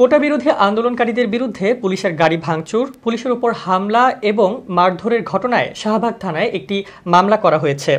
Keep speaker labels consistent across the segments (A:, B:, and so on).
A: কোটা বিরোধী আন্দোলনকারীদের বিরুদ্ধে পুলিশের গাড়ি ভাঙচুর পুলিশের উপর হামলা এবং মারধরের ঘটনায় শাহবাগ থানায় একটি মামলা করা হয়েছে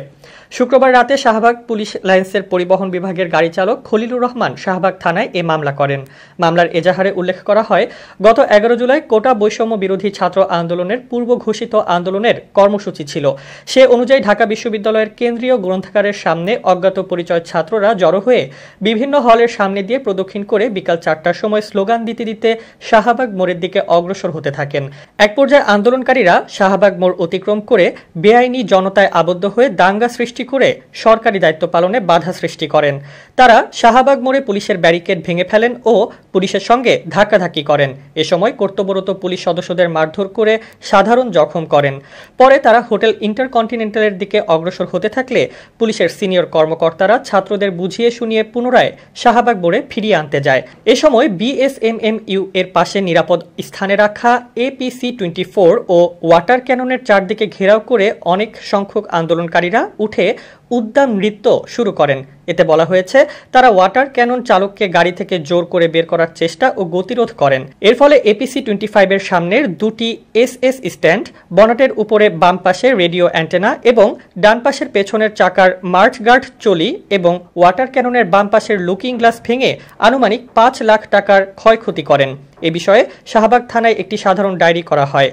A: শুক্রবার রাতে শাহবাগ পুলিশ লাইন্সের পরিবহন বিভাগের গাড়ি চালক খলিলুর রহমান শাহবাগ থানায় এ মামলা করেন মামলার এজাহারে উল্লেখ করা হয় গত এগারো জুলাই কোটা বৈষম্য বিরোধী ছাত্র আন্দোলনের পূর্ব ঘোষিত আন্দোলনের কর্মসূচি ছিল সে অনুযায়ী ঢাকা বিশ্ববিদ্যালয়ের কেন্দ্রীয় গ্রন্থাগারের সামনে অজ্ঞাত পরিচয় ছাত্ররা জড়ো হয়ে বিভিন্ন হলের সামনে দিয়ে প্রদক্ষিণ করে বিকাল চারটার সময় স্লোগান দিতে দিতে শাহবাগ মোড়ের দিকে অগ্রসর হতে থাকেন এক পর্যায়ে আন্দোলনকারীরা শাহবাগ মোড় অতিক্রম করে বেআইনি জনতায় আবদ্ধ হয়ে দাঙ্গা সৃষ্টি সৃষ্টি করে সরকারি দায়িত্ব পালনে বাধা সৃষ্টি করেন তারা শাহবাগ মোড়ে পুলিশের ব্যারিকেড ভেঙে ফেলেন ও পুলিশের সঙ্গে ধাক্কাধাক্কি করেন এ সময় কর্তব্যরত পুলিশ সদস্যদের মারধর করে সাধারণ জখম করেন পরে তারা হোটেল ইন্টারকন্টিনেন্টালের দিকে অগ্রসর হতে থাকলে পুলিশের সিনিয়র কর্মকর্তারা ছাত্রদের বুঝিয়ে শুনিয়ে পুনরায় শাহবাগ মোড়ে ফিরিয়ে আনতে যায় এ সময় বিএসএমএমইউ এর পাশে নিরাপদ স্থানে রাখা এপিসি টোয়েন্টি ফোর ও ওয়াটার ক্যাননের চারদিকে ঘেরাও করে অনেক সংখ্যক আন্দোলনকারীরা উঠে উদ্দাম নৃত্য শুরু করেন এতে বলা হয়েছে তারা ওয়াটার ক্যানন চালককে গাড়ি থেকে জোর করে বের করার চেষ্টা ও গতিরোধ করেন এর ফলে এপিসি টোয়েন্টি ফাইভের সামনের দুটি এস এস স্ট্যান্ড বনটের উপরে বাম পাশে রেডিও অ্যান্টেনা এবং ডান পাশের পেছনের চাকার মার্চ গার্ড চলি এবং ওয়াটার ক্যাননের বাম পাশের লুকিং গ্লাস ভেঙে আনুমানিক পাঁচ লাখ টাকার ক্ষয়ক্ষতি করেন এ বিষয়ে শাহবাগ থানায় একটি সাধারণ ডায়েরি করা হয়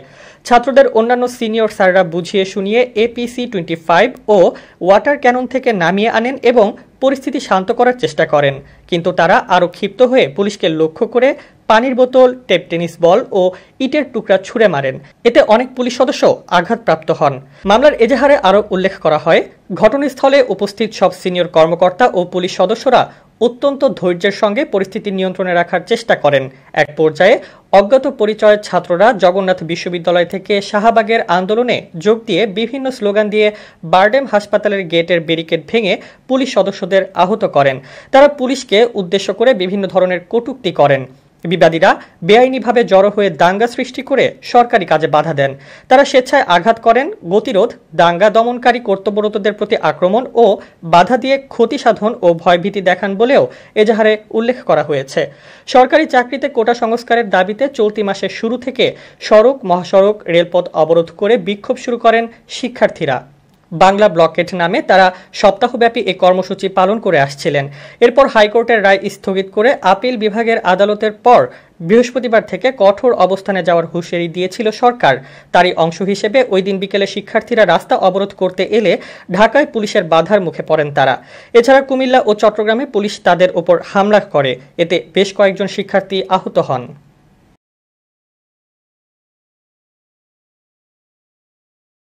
A: ছাত্রদের অন্যান্য সিনিয়র স্যাররা বুঝিয়ে শুনিয়ে এপিসি টোয়েন্টি ফাইভ ও ওয়াটার ক্যানন থেকে নামিয়ে আনেন এবং পরিস্থিতি শান্ত করার চেষ্টা করেন কিন্তু তারা আরও ক্ষিপ্ত হয়ে পুলিশকে লক্ষ্য করে পানির বোতল টেপ টেনিস বল ও ইটের টুকরা ছুঁড়ে মারেন এতে অনেক পুলিশ সদস্য আঘাতপ্রাপ্ত হন মামলার এজাহারে আরও উল্লেখ করা হয় ঘটনাস্থলে উপস্থিত সব সিনিয়র কর্মকর্তা ও পুলিশ সদস্যরা অত্যন্ত ধৈর্যের সঙ্গে পরিস্থিতি নিয়ন্ত্রণে রাখার চেষ্টা করেন এক পর্যায়ে অজ্ঞাত পরিচয়ের ছাত্ররা জগন্নাথ বিশ্ববিদ্যালয় থেকে শাহবাগের আন্দোলনে যোগ দিয়ে বিভিন্ন স্লোগান দিয়ে বার্ডেম হাসপাতালের গেটের ব্যারিকেড ভেঙে পুলিশ সদস্যদের আহত করেন তারা পুলিশকে উদ্দেশ্য করে বিভিন্ন ধরনের কটুক্তি করেন বিবাদীরা বেআইনিভাবে জড়ো হয়ে দাঙ্গা সৃষ্টি করে সরকারি কাজে বাধা দেন তারা স্বেচ্ছায় আঘাত করেন গতিরোধ দাঙ্গা দমনকারী কর্তব্যরতদের প্রতি আক্রমণ ও বাধা দিয়ে ক্ষতি সাধন ও ভয়ভীতি দেখান বলেও এজাহারে উল্লেখ করা হয়েছে সরকারি চাকরিতে কোটা সংস্কারের দাবিতে চলতি মাসের শুরু থেকে সড়ক মহাসড়ক রেলপথ অবরোধ করে বিক্ষোভ শুরু করেন শিক্ষার্থীরা বাংলা ব্লকেট নামে তারা সপ্তাহব্যাপী এ কর্মসূচি পালন করে আসছিলেন এরপর হাইকোর্টের রায় স্থগিত করে আপিল বিভাগের আদালতের পর বৃহস্পতিবার থেকে কঠোর অবস্থানে যাওয়ার হুঁশিয়ারি দিয়েছিল সরকার তারই অংশ হিসেবে ওই দিন বিকেলে শিক্ষার্থীরা রাস্তা অবরোধ করতে এলে ঢাকায় পুলিশের বাধার মুখে পড়েন তারা এছাড়া কুমিল্লা ও চট্টগ্রামে পুলিশ তাদের ওপর হামলা করে এতে বেশ কয়েকজন শিক্ষার্থী আহত হন